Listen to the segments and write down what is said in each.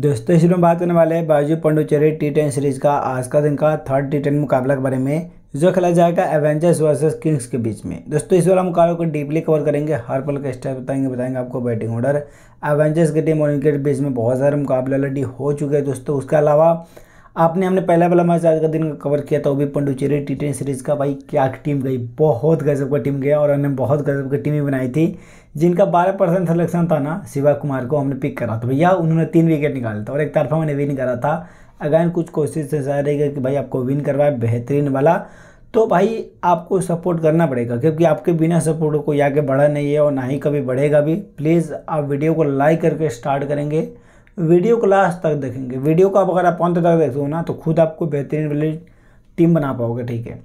दोस्तों इस में बात करने वाले हैं बाजू पंडुचेरी टी टेन सीरीज़ का आज का दिन का थर्ड टी टेन मुकाबला के बारे में जो खेला जाएगा एवेंजर्स वर्सेस किंग्स के बीच में दोस्तों इस वाला मुकाबले को डीपली कवर करेंगे हर पल का स्टेप बताएंगे बताएंगे आपको बैटिंग ऑर्डर एवेंजर्स की टीम और इनके बीच में बहुत सारे मुकाबले ऑलरेडी हो चुके हैं दोस्तों उसके अलावा आपने हमने पहला वाला मैच आज का दिन कवर किया था वो भी पंडुचेरी टी टेन सीरीज़ का भाई क्या टीम गई बहुत गजब का टीम गया और हमने बहुत गजब की टीमें बनाई थी जिनका बारह परसेंट सलेक्शन था ना शिवा कुमार को हमने पिक करा था भैया उन्होंने तीन विकेट निकाला था और एक तरफा मैंने विन करा था अगैन कुछ कोशिश से रही रहेगा कि भाई आपको विन करवाए बेहतरीन वाला तो भाई आपको सपोर्ट करना पड़ेगा क्योंकि आपके बिना सपोर्ट कोई आगे बढ़ा नहीं है और ना ही कभी बढ़ेगा भी प्लीज़ आप वीडियो को लाइक करके स्टार्ट करेंगे वीडियो क्लास तक देखेंगे वीडियो को आप अगर आप अंत तक देखते हो ना तो खुद आपको बेहतरीन वाली टीम बना पाओगे ठीक है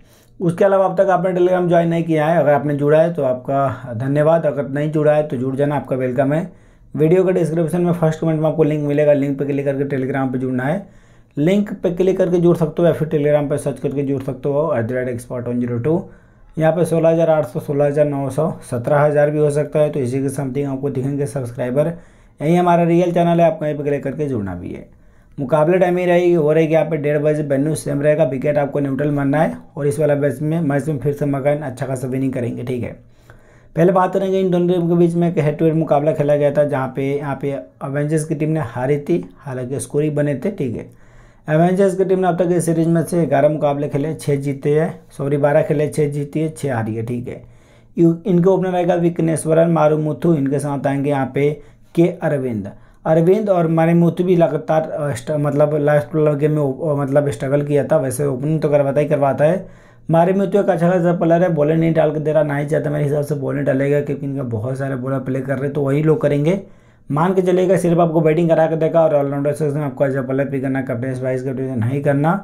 उसके अलावा अब तक आपने टेलीग्राम ज्वाइन नहीं किया है अगर आपने जुड़ा है तो आपका धन्यवाद अगर नहीं जुड़ा है तो जुड़ जाना आपका वेलकम है वीडियो के डिस्क्रिप्शन में फर्स्ट कमेंट में आपको लिंक मिलेगा लिंक पर क्लिक करके टेलीग्राम पर जुड़ना है लिंक पर क्लिक करके जुड़ सकते हो या फिर टेलीग्राम पर सर्च करके जुड़ सकते हो at the rate expert one zero two यहाँ पे सोलह हज़ार आठ सौ सोलह हज़ार नौ सौ सत्रह हज़ार भी हो सकता है तो इसी के समथिंग आपको दिखेंगे सब्सक्राइबर यही हमारा रियल चैनल है आपको यहीं पर क्लिक करके जुड़ना भी है मुकाबला टाइम ही रहेगी हो रहेगी यहाँ पे डेढ़ बजे बेन्यू सेम रहेगा विकेट आपको न्यूट्रल मानना है और इस वाला मैच में मैच में फिर से मकान अच्छा खासा विनिंग करेंगे ठीक है पहले बात करेंगे तो इन दोनों टीम के बीच में एक हेड टू हेड मुकाबला खेला गया था जहाँ पे यहाँ पे एवेंजर्स की टीम ने हारी थी हालांकि स्कोर ही बने थे ठीक है एवेंजर्स की टीम ने अब तक इस सीरीज में से ग्यारह मुकाबले खेले छः जीते हैं सॉरी बारह खेले छः जीती है छः हारी है ठीक है इनके ओपनर रहेगा विकनेश्वरन मारूमुथु इनके साथ आएंगे यहाँ पे के अरविंद अरविंद और मरीमूत भी लगातार मतलब लास्ट गेम में मतलब स्ट्रगल किया था वैसे ओपनिंग तो करवाता ही करवाता है मारीमूत एक अच्छा खासा प्लेयर है बॉलर नहीं डाल के दे रहा ना ही चाहता मेरे हिसाब से बॉलर डालेगा क्योंकि इनका बहुत सारे बॉलर प्ले कर रहे तो वही लोग करेंगे मान के चलेगा सिर्फ आपको बैटिंग करा के देगा और ऑलराउंडर सेक्शन में आपको एज प्लेयर पिक करना कैप्टन वाइस कैप्टन नहीं करना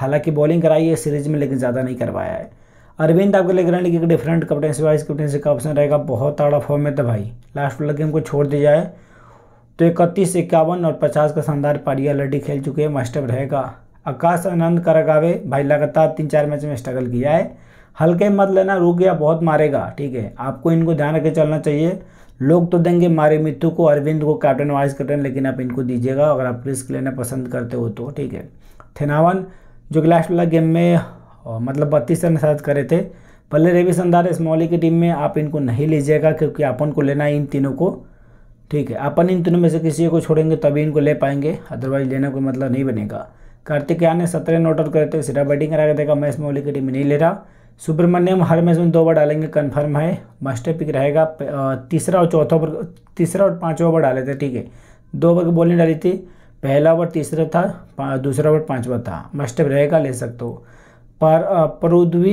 हालांकि बॉलिंग कराई है सीरीज में लेकिन ज़्यादा नहीं करवाया है अरविंद आपके लिए ग्रहण की डिफरेंट कैप्टनसी वाइस कप्टनसी का ऑप्शन रहेगा बहुत ताड़ा फॉर्म में तो भाई लास्ट वाला गेम को छोड़ दिया जाए तो इकतीस इक्यावन और पचास का शानदार पारी ऑलरेडी खेल चुके हैं मास्टर रहेगा आकाश आनंद करगावे भाई लगातार तीन चार मैच में स्ट्रगल किया है हल्के मत लेना रुक गया बहुत मारेगा ठीक है आपको इनको ध्यान रखे चलना चाहिए लोग तो देंगे मारे मिथु को अरविंद को कैप्टन वाइस कैप्टन लेकिन आप इनको दीजिएगा अगर आप रिस्क लेना पसंद करते हो तो ठीक है थेनावन जो कि लास्ट वाला गेम में और मतलब बत्तीस रन शायद करे थे पहले रविशंदार स्मॉली की टीम में आप इनको नहीं लीजिएगा क्योंकि अपन को लेना है इन तीनों को ठीक है अपन इन तीनों में से किसी को छोड़ेंगे तभी इनको ले पाएंगे अदरवाइज लेना कोई मतलब नहीं बनेगा कार्तिक यान ने सत्रह रन आउट करे थे सीधा बैटिंग करा के देखा मैं स्मॉली की टीम में नहीं ले रहा सुब्रमण्यम हर मैच में दो ओवर डालेंगे कन्फर्म है मास्टर पिक रहेगा तीसरा और चौथा ओवर तीसरा और पाँचवा ओवर डाले थे ठीक है दो ओवर की बॉलिंग डाली थी पहला ओवर तीसरा था दूसरा ओवर पाँचवा था मास्टर रहेगा ले सकते हो पर परुद्वी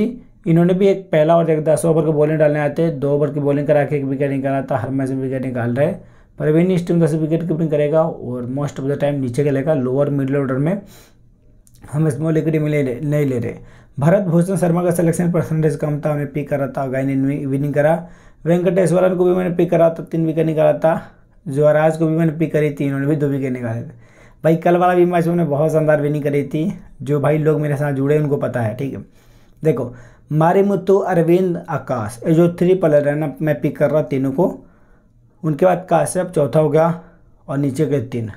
इन्होंने भी एक पहला और एक दस ओवर की बॉलिंग डालने आते हैं दो ओवर की बॉलिंग करा के एक विकेट निकाला था हर मैच में विकेट निकाल रहे परवीन इस टीम दस विकेट कीपिंग करेगा और मोस्ट ऑफ द टाइम नीचे खेलेगा लोअर मिडिल ऑर्डर में हम स्मॉल विकेट मिले नहीं ले रहे भरत भूषण शर्मा का सिलेक्शन परसेंटेज कम था उन्हें पिक करा था गाय विनिंग करा वेंकटेश्वरन को भी मैंने पिक करा था तीन विकेट निकाला था जवाराज को भी मैंने पिक करी थी इन्होंने भी दो विकेट निकाले थे भाई कल वाला भी मैच उन्होंने बहुत शानदार विनिंग करी थी जो भाई लोग मेरे साथ जुड़े उनको पता है ठीक है देखो मारे मुत्तू अरविंद आकाश ये जो थ्री प्लेयर है ना मैं पिक कर रहा तीनों को उनके बाद काश्यप चौथा हो गया और नीचे के तीन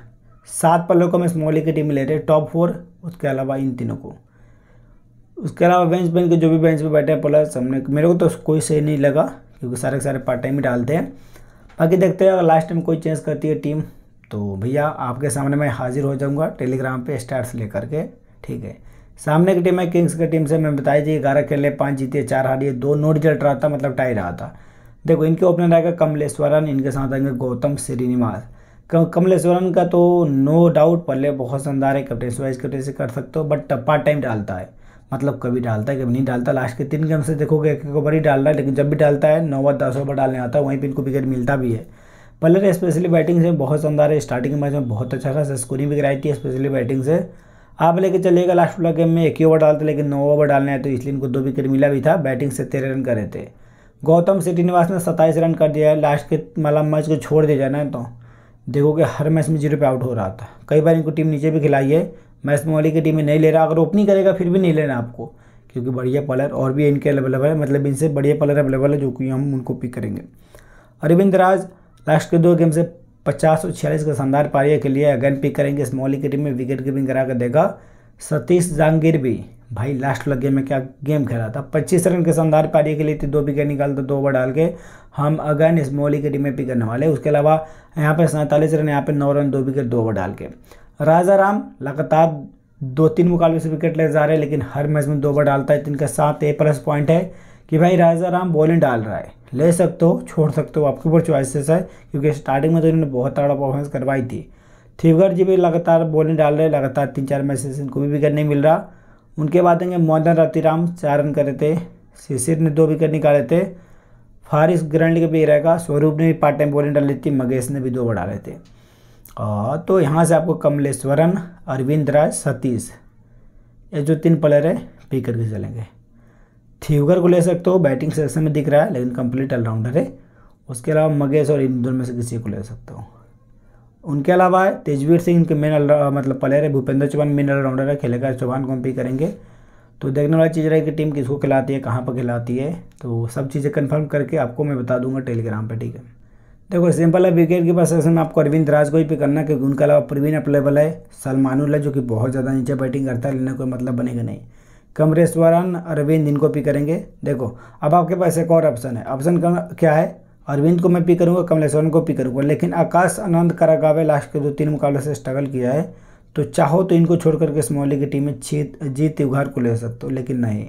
सात प्लेयर को मैं स्मॉली की टीम में ले रही टॉप फोर उसके अलावा इन तीनों को उसके अलावा बेंच बेंच के जो भी बेंच पे बैठे हैं प्लस हमने मेरे को तो कोई सही नहीं लगा क्योंकि सारे के सारे पार्ट टाइम ही डालते हैं बाकी देखते हैं अगर लास्ट टाइम कोई चेंज करती है टीम तो भैया आपके सामने मैं हाजिर हो जाऊँगा टेलीग्राम पे स्टार्स लेकर के ठीक है सामने की टीम है किंग्स की टीम से मैं बताया जी ग्यारह खेले पाँच जीते चार हारिए दो नोट रिजल्ट रहा था मतलब टाई रहा था देखो इनके ओपनर आएगा कमलेश्वरन इनके साथ आएंगे गौतम श्रीनिवास कमलेश्वरन का तो नो डाउट पल्ले बहुत शानदार है कैप्टेंसी वाइज से कर सकते हो बट टप्पा टाइम डालता है मतलब कभी डालता है कभी नहीं डालता लास्ट के तीन गेम से देखोगे एक ओवर ही डाल रहा है लेकिन जब भी डालता है नौ दस ओवर डालने आता है वहीं पर इनको विकेट मिलता भी है पलर स्पेशली बैटिंग से बहुत शानदार है स्टार्टिंग मैच में बहुत अच्छा खासा स्कोरिंग भी कराई थी स्पेशली बैटिंग से आप लेके चलेगा लास्ट वाला गेम में एक ही ओवर डालते लेकिन नौ ओवर डालने आए तो इसलिए इनको दो विकेट मिला भी था बैटिंग से तेरह रन करे थे गौतम श्रीनिवास ने सत्ताईस रन कर दिया है लास्ट के माला मैच को छोड़ दिया जाना है तो देखो कि हर मैच में जीरो पे आउट हो रहा था कई बार इनको टीम नीचे भी खिलाई है मैच मोहाली की टीम में नहीं ले रहा अगर ओपनिंग करेगा फिर भी नहीं लेना आपको क्योंकि बढ़िया प्लेयर और भी इनके अवेलेबल है मतलब इनसे बढ़िया प्लेयर अवेलेबल है जो कि हम उनको पिक करेंगे अरविंद राज लास्ट के दो गेम से पचास और छियालीस का शानदार पारी के लिए अगेन पिक करेंगे इस की टीम में विकेट कीपिंग करा कर देगा सतीश जहांगीर भी भाई लास्ट लग गेम में क्या गेम खेला था पच्चीस रन के शानदार पारी के लिए थी दो विकेट निकाल तो दो ओवर डाल के हम अगेन इस की टीम में पिक करने वाले उसके अलावा यहाँ पे सैंतालीस रन यहाँ पे नौ रन दो विकेट दो ओवर डाल के राजा राम लगातार दो तीन मुकाबले से विकेट ले जा रहे हैं लेकिन हर मैच में दो ओवर डालता है जिनका सात ए प्लस पॉइंट है कि भाई राजा राम बॉलिंग डाल रहा है ले सकते हो छोड़ सकते हो आपके ऊपर चॉइसेस है क्योंकि स्टार्टिंग में तो इन्होंने बहुत तगड़ा परफॉर्मेंस करवाई थी थीवगर जी भी लगातार बॉलिंग डाल रहे लगातार तीन चार मैसेज इनको भी विकेट नहीं मिल रहा उनके बाद आएंगे मोहन रतिराम चार रन करे थे शिशिर ने दो विकेट निकाले थे फारिस ग्रैंड का भी रहेगा स्वरूप ने भी पार्ट टाइम बॉलिंग डाली थी मगेश ने भी दो बढ़ा रहे थे और तो यहाँ से आपको कमलेश्वरन अरविंद राय सतीश ये जो तीन प्लेयर है पी करके चलेंगे थीवगर को ले सकते हो बैटिंग सेक्शन में दिख रहा है लेकिन कंप्लीट ऑलराउंडर है उसके अलावा मगेश और इन दोनों में से किसी को ले सकते हो उनके अलावा है तेजवीर सिंह इनके मेन मतलब प्लेयर है भूपेंद्र चौहान मेन ऑलराउंडर है खेलेगा चौहान को हम भी करेंगे तो देखने वाली चीज़ रहेगी कि टीम किसको खिलाती है कहाँ पर खिलाती है तो सब चीज़ें कन्फर्म करके आपको मैं बता दूंगा टेलीग्राम पर ठीक है देखो सिंपल है विकेट के पास सेशन में आपको अरविंद राज को ही पिक करना क्योंकि उनके अलावा प्रवीण अवेलेबल है सलमानुल है जो कि बहुत ज़्यादा नीचे बैटिंग करता है लेने कोई मतलब बनेगा नहीं कमरेश्वरन अरविंद इनको पिक करेंगे देखो अब आपके पास एक और ऑप्शन है ऑप्शन क्या है अरविंद को मैं पिक करूँगा कमलेश्वरन को पिक करूँगा लेकिन आकाश आनंद करागावे लास्ट के दो तीन मुकाबले से स्ट्रगल किया है तो चाहो तो इनको छोड़ करके स्मॉली की टीम में जीत जीत उघार को ले सकते हो लेकिन नहीं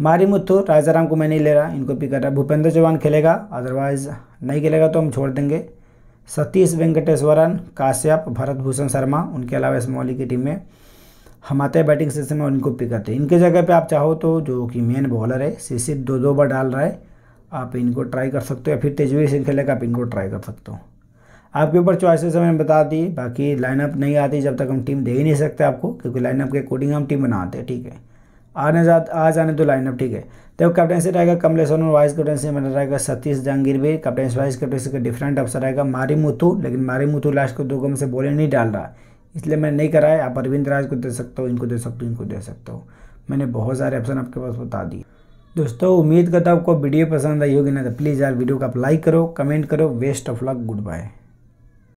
मारी मुथु राजाराम को मैं नहीं ले रहा इनको पिक कर रहा भूपेंद्र चौहान खेलेगा अदरवाइज नहीं खेलेगा तो हम छोड़ देंगे सतीश वेंकटेश्वरन काश्यप भरत भूषण शर्मा उनके अलावा स्मॉली की टीम में हम आते हैं बैटिंग सेशन में उनको पिक करते हैं इनके जगह पे आप चाहो तो जो कि मेन बॉलर है सिर्फ दो दो बार डाल रहा है आप इनको ट्राई कर सकते हो या फिर तेजवीर सिंह खेले आप इनको ट्राई कर सकते हो आपके ऊपर चॉइसेस मैंने बता दी बाकी लाइनअप नहीं आती जब तक हम टीम दे ही नहीं सकते आपको क्योंकि लाइनअप के अकॉर्डिंग हम टीम बनाते हैं ठीक है आने जा आ जाने तो लाइनअप ठीक है तो कैप्टनसी रहेगा कमलेश और वाइस कैप्टनसी में रहेगा सतीश जहांगीर भी कैप्टनसी वाइस कैप्टनशिप का डिफरेंट अवसर रहेगा मारी मुथू लेकिन मारी मुथू लास्ट को दो गम से बॉलिंग नहीं डाल रहा इसलिए मैंने नहीं कराया आप अरविंद राज को दे सकते हो इनको दे सकते हो इनको दे सकते हो मैंने बहुत सारे ऑप्शन आपके पास बता दिए दोस्तों उम्मीद करता हूँ आपको वीडियो पसंद आई होगी ना तो प्लीज़ यार वीडियो को आप लाइक करो कमेंट करो best of luck good bye